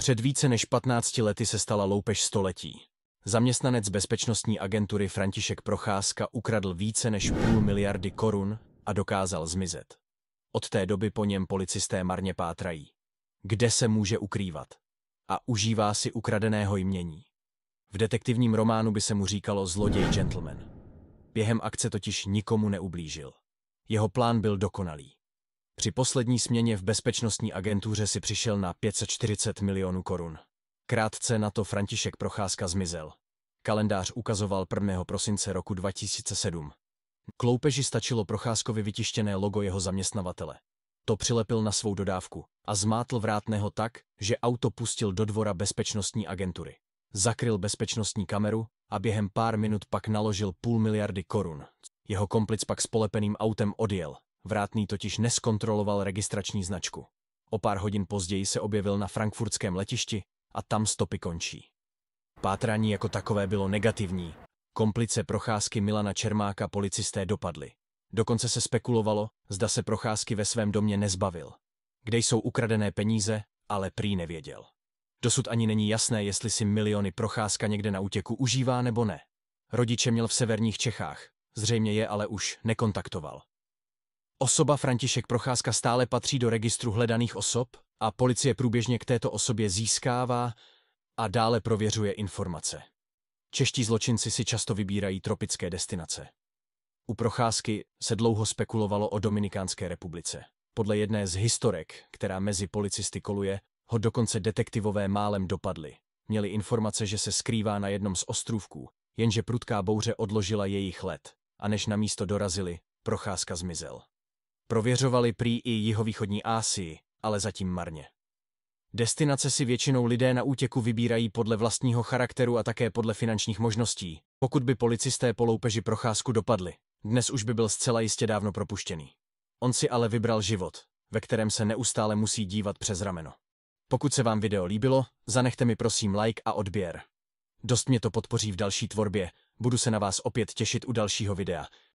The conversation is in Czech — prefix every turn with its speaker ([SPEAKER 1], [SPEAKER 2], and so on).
[SPEAKER 1] Před více než 15 lety se stala loupež století. Zaměstnanec bezpečnostní agentury František Procházka ukradl více než půl miliardy korun a dokázal zmizet. Od té doby po něm policisté marně pátrají. Kde se může ukrývat? A užívá si ukradeného jmění. V detektivním románu by se mu říkalo zloděj gentleman. Během akce totiž nikomu neublížil. Jeho plán byl dokonalý. Při poslední směně v bezpečnostní agentuře si přišel na 540 milionů korun. Krátce na to František Procházka zmizel. Kalendář ukazoval 1. prosince roku 2007. loupeži stačilo Procházkovi vytištěné logo jeho zaměstnavatele. To přilepil na svou dodávku a zmátl vrátného tak, že auto pustil do dvora bezpečnostní agentury. Zakryl bezpečnostní kameru a během pár minut pak naložil půl miliardy korun. Jeho komplic pak s polepeným autem odjel. Vrátný totiž neskontroloval registrační značku. O pár hodin později se objevil na frankfurtském letišti a tam stopy končí. Pátrání jako takové bylo negativní. Komplice procházky Milana Čermáka policisté dopadly. Dokonce se spekulovalo, zda se procházky ve svém domě nezbavil. Kde jsou ukradené peníze, ale prý nevěděl. Dosud ani není jasné, jestli si miliony procházka někde na útěku užívá nebo ne. Rodiče měl v severních Čechách, zřejmě je ale už nekontaktoval. Osoba František Procházka stále patří do registru hledaných osob a policie průběžně k této osobě získává a dále prověřuje informace. Čeští zločinci si často vybírají tropické destinace. U Procházky se dlouho spekulovalo o Dominikánské republice. Podle jedné z historek, která mezi policisty koluje, ho dokonce detektivové málem dopadli. Měli informace, že se skrývá na jednom z ostrůvků, jenže prudká bouře odložila jejich let a než na místo dorazili, Procházka zmizel. Prověřovali prý i jihovýchodní Asii, ale zatím marně. Destinace si většinou lidé na útěku vybírají podle vlastního charakteru a také podle finančních možností, pokud by policisté po loupeži procházku dopadli. Dnes už by byl zcela jistě dávno propuštěný. On si ale vybral život, ve kterém se neustále musí dívat přes rameno. Pokud se vám video líbilo, zanechte mi prosím like a odběr. Dost mě to podpoří v další tvorbě, budu se na vás opět těšit u dalšího videa.